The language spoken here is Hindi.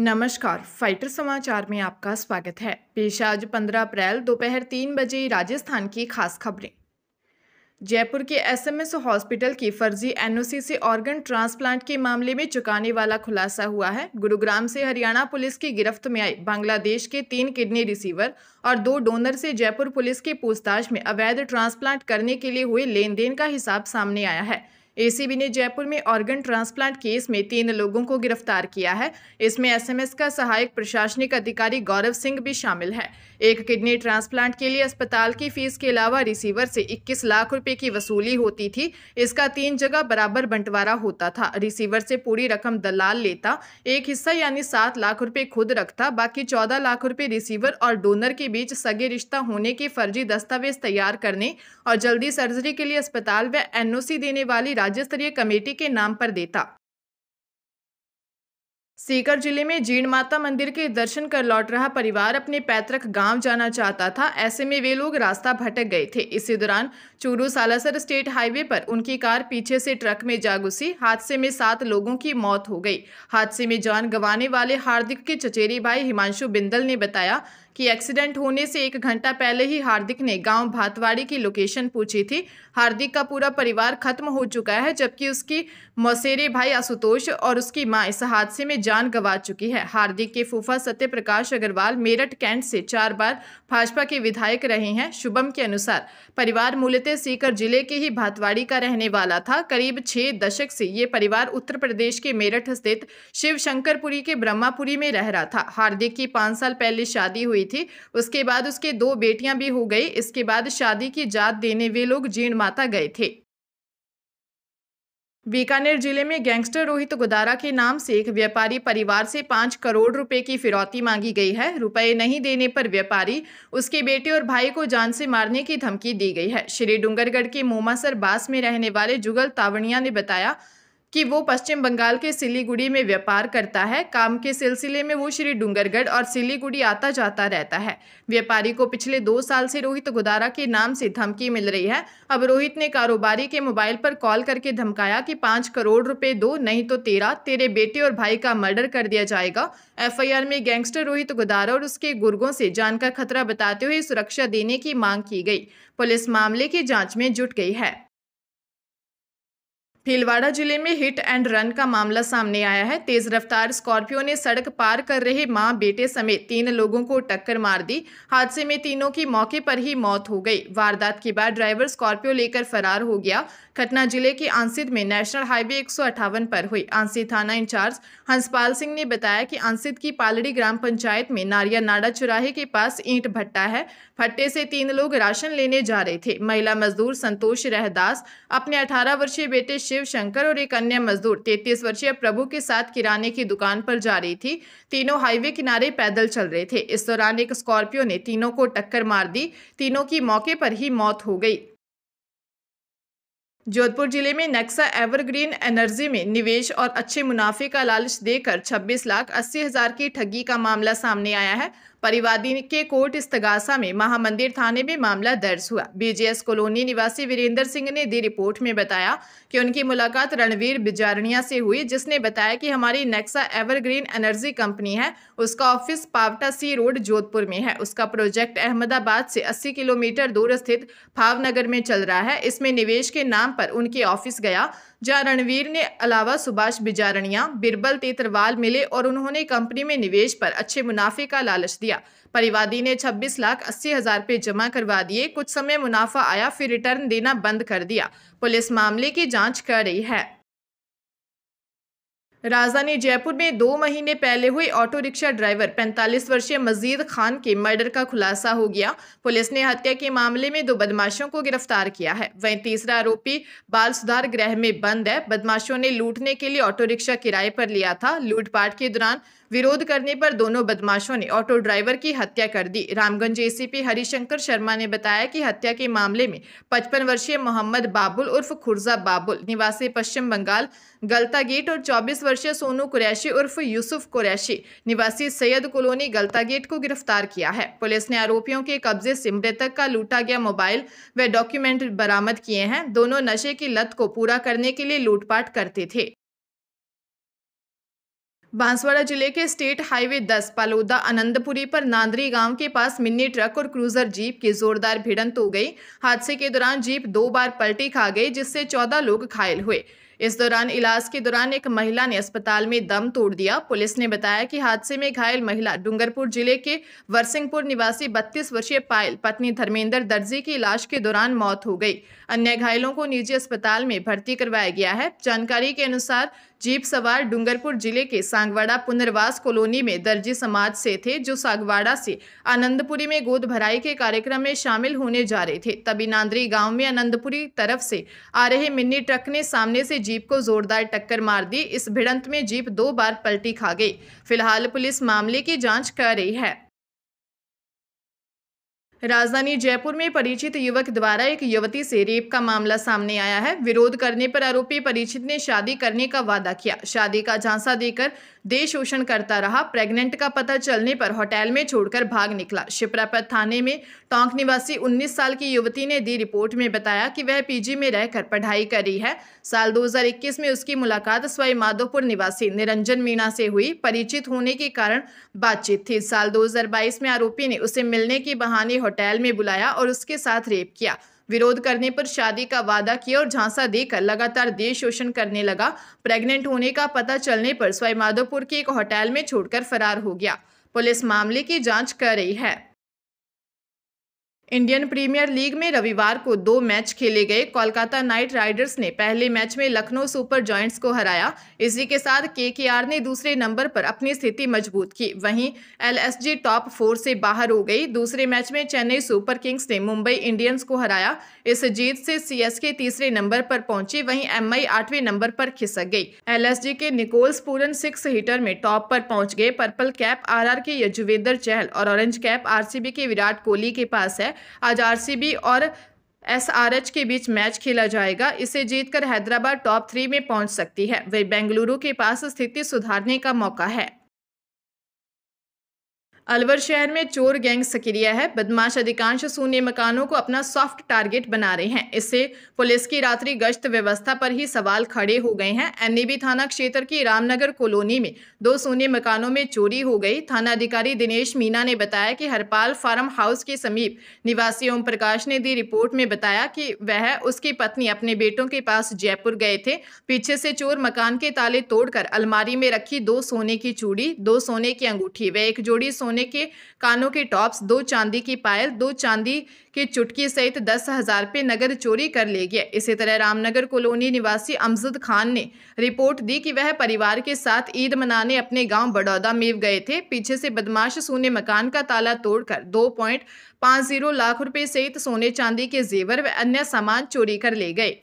नमस्कार फाइटर समाचार में आपका स्वागत है पेश आज 15 अप्रैल दोपहर तीन बजे राजस्थान की खास खबरें जयपुर के एसएमएस हॉस्पिटल की फर्जी एनओसी से ऑर्गन ट्रांसप्लांट के मामले में चुकाने वाला खुलासा हुआ है गुरुग्राम से हरियाणा पुलिस की गिरफ्त में आई बांग्लादेश के तीन किडनी रिसीवर और दो डोनर से जयपुर पुलिस की पूछताछ में अवैध ट्रांसप्लांट करने के लिए हुए लेन देन का हिसाब सामने आया है एसीबी ने जयपुर में ऑर्गन ट्रांसप्लांट केस में तीन लोगों को गिरफ्तार किया है इसमें एसएमएस का सहायक प्रशासनिक अधिकारी गौरव सिंह भी शामिल है एक किडनी ट्रांसप्लांट के लिए अस्पताल की फीस के अलावा रिसीवर से 21 लाख रुपए की वसूली होती थी इसका तीन जगह बराबर बंटवारा होता था रिसीवर से पूरी रकम दलाल लेता एक हिस्सा यानी सात लाख रुपए खुद रखता बाकी चौदह लाख रुपए रिसीवर और डोनर के बीच सगे रिश्ता होने के फर्जी दस्तावेज तैयार करने और जल्दी सर्जरी के लिए अस्पताल व एनओसी देने वाली राज्य स्तरीय कमेटी के नाम पर देता सीकर जिले में जीण माता मंदिर के दर्शन कर लौट रहा परिवार अपने पैतृक गांव जाना चाहता था ऐसे में वे लोग रास्ता भटक गए थे इसी दौरान चूरू सालासर स्टेट हाईवे पर उनकी कार पीछे से ट्रक में जा घुसी हादसे में सात लोगों की मौत हो गई हादसे में जान गंवाने वाले हार्दिक के चचेरी भाई हिमांशु बिंदल ने बताया कि एक्सीडेंट होने से एक घंटा पहले ही हार्दिक ने गांव भातवाड़ी की लोकेशन पूछी थी हार्दिक का पूरा परिवार खत्म हो चुका है जबकि उसकी मौसेरे भाई आशुतोष और उसकी माँ इस हादसे में जान गंवा चुकी है हार्दिक के फूफा प्रकाश अग्रवाल मेरठ कैंट से चार बार भाजपा के विधायक रहे हैं शुभम के अनुसार परिवार मूलतः सीकर जिले के ही भातवाड़ी का रहने वाला था करीब छह दशक से ये परिवार उत्तर प्रदेश के मेरठ स्थित शिव शंकरपुरी के ब्रह्मापुरी में रह रहा था हार्दिक की पांच साल पहले शादी हुई थी उसके बाद उसके दो बेटियां भी हो गई इसके बाद शादी की जात देने वे लोग जीण माता गए थे बीकानेर जिले में गैंगस्टर रोहित गोदारा के नाम से एक व्यापारी परिवार से पाँच करोड़ रुपए की फिरौती मांगी गई है रुपए नहीं देने पर व्यापारी उसके बेटे और भाई को जान से मारने की धमकी दी गई है श्री डूंगरगढ़ के मोमासर बास में रहने वाले जुगल तावणिया ने बताया कि वो पश्चिम बंगाल के सिलीगुड़ी में व्यापार करता है काम के सिलसिले में वो श्री डूंगरगढ़ और सिलीगुड़ी आता जाता रहता है व्यापारी को पिछले दो साल से रोहित गुदारा के नाम से धमकी मिल रही है अब रोहित ने कारोबारी के मोबाइल पर कॉल करके धमकाया कि पाँच करोड़ रुपए दो नहीं तो तेरा तेरे बेटे और भाई का मर्डर कर दिया जाएगा एफ में गैंगस्टर रोहित गुदारा और उसके गुर्गों से जान का खतरा बताते हुए सुरक्षा देने की मांग की गई पुलिस मामले की जाँच में जुट गई है भीलवाड़ा जिले में हिट एंड रन का मामला सामने आया है तेज रफ्तार स्कॉर्पियो ने सड़क पार कर रहे मां बेटे समेत तीन लोगों को टक्कर मार दी हादसे में तीनों की मौके पर ही मौत हो गई वारदात के बाद ड्राइवर स्कॉर्पियो लेकर फरार हो गया घटना जिले के आंसिद में नेशनल हाईवे एक पर हुई आंसिद थाना इंचार्ज हंसपाल सिंह ने बताया कि आंसिद की पालड़ी ग्राम पंचायत में नारिया नाडा चुराहे के पास ईंट भट्टा है भट्टे से तीन लोग राशन लेने जा रहे थे महिला मजदूर संतोष रहदास अपने अठारह वर्षीय बेटे शिव शंकर और एक अन्य मजदूर तैतीस वर्षीय प्रभु के साथ किराने की दुकान पर जा रही थी तीनों हाईवे किनारे पैदल चल रहे थे इस दौरान एक स्कॉर्पियो ने तीनों को टक्कर मार दी तीनों की मौके पर ही मौत हो गई जोधपुर जिले में नेक्सा एवरग्रीन एनर्जी में निवेश और अच्छे मुनाफे का लालच देकर 26 लाख अस्सी हज़ार की ठगी का मामला सामने आया है परिवादी के कोर्ट इस्तगासा में महामंदिर थाने में मामला दर्ज हुआ बीजेएस कॉलोनी निवासी वीरेंद्र सिंह ने दी रिपोर्ट में बताया कि उनकी मुलाकात रणवीर बिजारणिया से हुई जिसने बताया कि हमारी नेक्सा एवरग्रीन एनर्जी कंपनी है उसका office Paota C road Jodhpur में है उसका प्रोजेक्ट अहमदाबाद से अस्सी किलोमीटर दूर स्थित भावनगर में चल रहा है इसमें निवेश के नाम पर उनके ऑफिस गया जहाँ रणवीर ने अलावा सुभाष बिजारणिया बिरबल तेतरवाल मिले और उन्होंने कंपनी में निवेश पर अच्छे मुनाफे का लालच दिया परिवादी ने 26 लाख अस्सी हजार रुपये जमा करवा दिए कुछ समय मुनाफा आया फिर रिटर्न देना बंद कर दिया पुलिस मामले की जांच कर रही है राजधानी जयपुर में दो महीने पहले हुए ऑटो रिक्शा ड्राइवर 45 वर्षीय मजीद खान के मर्डर का खुलासा हो गया पुलिस ने हत्या के मामले में दो बदमाशों को गिरफ्तार किया है वहीं तीसरा आरोपी बाल सुधार गृह में बंद है बदमाशों ने लूटने के लिए ऑटो रिक्शा किराए पर लिया था लूटपाट के दौरान विरोध करने पर दोनों बदमाशों ने ऑटो ड्राइवर की हत्या कर दी रामगंज एसीपी हरिशंकर शर्मा ने बताया कि हत्या के मामले में पचपन वर्षीय मोहम्मद बाबुल उर्फ खुर्जा बाबुल निवासी पश्चिम बंगाल गलता गेट और चौबीस वर्षीय सोनू कुरैशी उर्फ यूसुफ कुरैशी निवासी सैयद कॉलोनी गलता गेट को गिरफ्तार किया है पुलिस ने आरोपियों के कब्जे से मृतक का लूटा गया मोबाइल व डॉक्यूमेंट बरामद किए हैं दोनों नशे की लत को पूरा करने के लिए लूटपाट करते थे बांसवाड़ा जिले के स्टेट हाईवे 10 पालोदा आनंदपुरी पर नांदरी गांव के पास मिनी ट्रक और क्रूजर जीप की जोरदार भिड़ंत हो गई हादसे के दौरान जीप दो बार पलटी खा गई जिससे 14 लोग घायल हुए इस दौरान इलाज के दौरान एक महिला ने अस्पताल में दम तोड़ दिया पुलिस ने बताया कि हादसे में घायल महिला डूंगरपुर जिले के वरसिंहपुर निवासी बत्तीस वर्षीय पायल पत्नी धर्मेंद्र दर्जी की इलाज के दौरान मौत हो गई अन्य घायलों को निजी अस्पताल में भर्ती करवाया गया है जानकारी के अनुसार जीप सवार डूंगरपुर जिले के सांगवाड़ा पुनर्वास कॉलोनी में दर्जी समाज से थे जो सागवाड़ा से आनंदपुरी में गोद भराई के कार्यक्रम में शामिल होने जा रहे थे तभी नांदरी गांव में आनंदपुरी तरफ से आ रहे मिनी ट्रक ने सामने से जीप को जोरदार टक्कर मार दी इस भिड़ंत में जीप दो बार पलटी खा गई फिलहाल पुलिस मामले की जांच कर रही है राजधानी जयपुर में परिचित युवक द्वारा एक युवती से रेप का मामला सामने आया है विरोध करने पर आरोपी परिचित ने शादी करने का वादा किया शादी का झांसा देकर देश शोषण करता रहा प्रेग्नेंट का पता चलने पर होटल में छोड़कर भाग निकला शिप्रापत थाने में टोंक निवासी 19 साल की युवती ने दी रिपोर्ट में बताया कि वह पीजी में रहकर पढ़ाई करी है साल 2021 में उसकी मुलाकात स्वयं माधोपुर निवासी निरंजन मीणा से हुई परिचित होने के कारण बातचीत थी साल 2022 में आरोपी ने उसे मिलने के बहाने होटल में बुलाया और उसके साथ रेप किया विरोध करने पर शादी का वादा किया और झांसा देकर लगातार देश शोषण करने लगा प्रेग्नेंट होने का पता चलने पर स्वयं माधोपुर के एक होटल में छोड़कर फरार हो गया पुलिस मामले की जांच कर रही है इंडियन प्रीमियर लीग में रविवार को दो मैच खेले गए कोलकाता नाइट राइडर्स ने पहले मैच में लखनऊ सुपर जॉइंट्स को हराया इसी के साथ केकेआर ने दूसरे नंबर पर अपनी स्थिति मजबूत की वहीं एलएसजी टॉप फोर से बाहर हो गई दूसरे मैच में चेन्नई सुपर किंग्स ने मुंबई इंडियंस को हराया इस जीत से सीएसके तीसरे नंबर पर पहुंची वहीं आई आठवें नंबर पर खिसक गई जी के निकोल्स पूरन सिक्स हीटर में टॉप पर पहुंच गए पर्पल कैप आर के यजुवेंद्र चहल और ऑरेंज कैप बी के विराट कोहली के पास है आज आरसीबी और एसआरएच के बीच मैच खेला जाएगा इसे जीतकर हैदराबाद टॉप थ्री में पहुंच सकती है वही बेंगलुरु के पास स्थिति सुधारने का मौका है अलवर शहर में चोर गैंग सक्रिय है बदमाश अधिकांश शून्य मकानों को अपना सॉफ्ट टारगेट बना रहे हैं इससे पुलिस की रात्रि गश्त व्यवस्था पर ही सवाल खड़े हो गए हैं एनएबी थाना क्षेत्र की रामनगर कॉलोनी में दो शून्य मकानों में चोरी हो गई थाना अधिकारी दिनेश मीना ने बताया कि हरपाल फार्म हाउस के समीप निवासी ओम प्रकाश ने दी रिपोर्ट में बताया कि वह उसकी पत्नी अपने बेटों के पास जयपुर गए थे पीछे से चोर मकान के ताले तोड़कर अलमारी में रखी दो सोने की चूड़ी दो सोने की अंगूठी व एक जोड़ी सोने सोने के कानों के टॉप्स दो चांदी की पायल दो चांदी के चुटकी सहित दस हज़ार रुपये नगद चोरी कर ले गया इसी तरह रामनगर कॉलोनी निवासी अमजद खान ने रिपोर्ट दी कि वह परिवार के साथ ईद मनाने अपने गांव बड़ौदा में गए थे पीछे से बदमाश सोने मकान का ताला तोड़कर दो पॉइंट पाँच जीरो लाख रुपये सहित सोने चांदी के जेवर व अन्य सामान चोरी कर ले गए